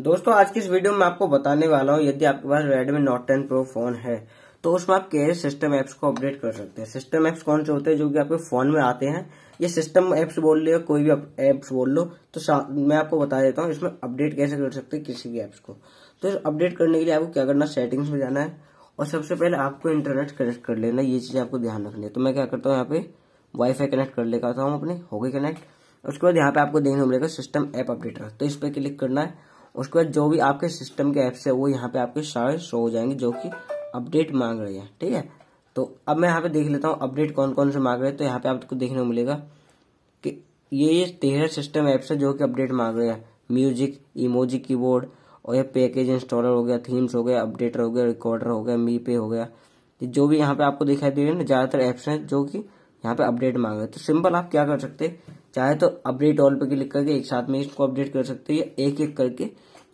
दोस्तों आज की इस वीडियो में आपको बताने वाला हूँ यदि आपके पास Redmi Note ten Pro phone है तो उसमें आप कैसे सिस्टम एप्स को अपडेट कर सकते हैं सिस्टम ऐप्स कौन से होते हैं जो कि आपके फोन में आते हैं ये सिस्टम ऐप्स बोल लो कोई भी एप्स बोल लो तो मैं आपको बता देता हूँ इसमें अपडेट कैसे कर सकते हैं किसी भी एप्स को तो अपडेट करने के लिए आपको क्या करना सेटिंग्स में जाना है और सबसे पहले आपको इंटरनेट कनेक्ट कर लेना ये चीज़ आपको ध्यान रखनी है तो मैं क्या करता हूँ यहाँ पे वाईफाई कनेक्ट कर लेता हूँ अपने हो गई कनेक्ट उसके बाद यहाँ पे आपको देखने को मिलेगा सिस्टम ऐप अपडेटर तो इस पर क्लिक करना है उसके बाद जो भी आपके सिस्टम के ऐप्स है वो यहाँ पे आपके सारे शो हो जाएंगे जो कि अपडेट मांग रहे हैं ठीक है तो अब मैं यहाँ पे देख लेता हूँ अपडेट कौन कौन से मांग रहे हैं तो यहाँ पे आपको देखने को मिलेगा कि ये ये तेरह सिस्टम ऐप्स है जो कि अपडेट मांग रहे हैं म्यूजिक इमोजी कीबोर्ड और ये पैकेज इंस्टॉलर हो गया थीम्स हो गया अपडेटर हो गया रिकॉर्डर हो गया मी पे हो गया जो भी यहाँ पे आपको दिखाई दे रहे हैं ना ज़्यादातर ऐप्स हैं जो कि यहाँ पे अपडेट मांगा तो सिंपल आप क्या कर सकते चाहे तो अपडेट ऑल पे क्लिक करके एक साथ में इसको अपडेट कर सकते हैं या एक एक करके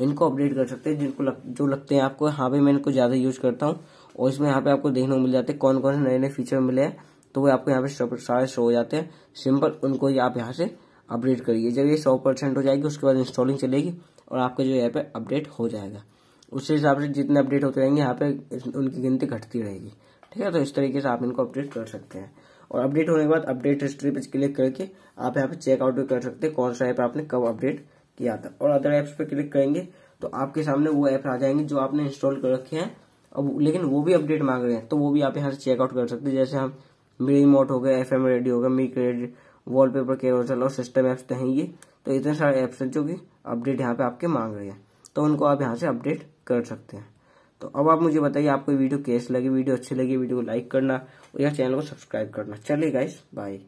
इनको अपडेट कर सकते हैं जिनको लग, जो लगते हैं आपको हाँ भाई मैं इनको ज़्यादा यूज करता हूँ और इसमें यहाँ पे आपको देखने को मिल जाते हैं कौन कौन से नए नए फीचर मिले हैं तो वो आपको यहाँ पे सारे शो हो जाते हैं सिंपल उनको आप यहाँ से अपडेट करिए जब ये सौ परसेंट हो जाएगी उसके बाद इंस्टॉलिंग चलेगी और आपका जो यहाँ पे अपडेट हो जाएगा उसके हिसाब से जितने अपडेट होते रहेंगे यहाँ पे उनकी गिनती घटती रहेगी ठीक है तो इस तरीके से आप इनको अपडेट कर सकते हैं और अपडेट होने के बाद अपडेट हिस्ट्री पे क्लिक करके आप यहाँ पे चेकआउट भी कर सकते हैं कौन सा ऐप आपने कब अपडेट किया था और अदर ऐप्स पे क्लिक करेंगे तो आपके सामने वो ऐप आ जाएंगे जो आपने इंस्टॉल कर रखे हैं अब लेकिन वो भी अपडेट मांग रहे हैं तो वो भी आप यहाँ से चेकआउट कर सकते हैं जैसे हम मेरी मोट हो गए एफ एम रेडियो हो गए मी क्रेडिट वॉल पेपर और सिस्टम ऐप्स तो हैं ये तो इतने सारे ऐप्स हैं जो कि अपडेट यहाँ पे आपके मांग रहे हैं तो उनको आप यहाँ से अपडेट कर सकते हैं तो अब आप मुझे बताइए आपको वीडियो कैसे लगी वीडियो अच्छी लगी वीडियो को लाइक करना और यह चैनल को सब्सक्राइब करना चलिए गाइस बाय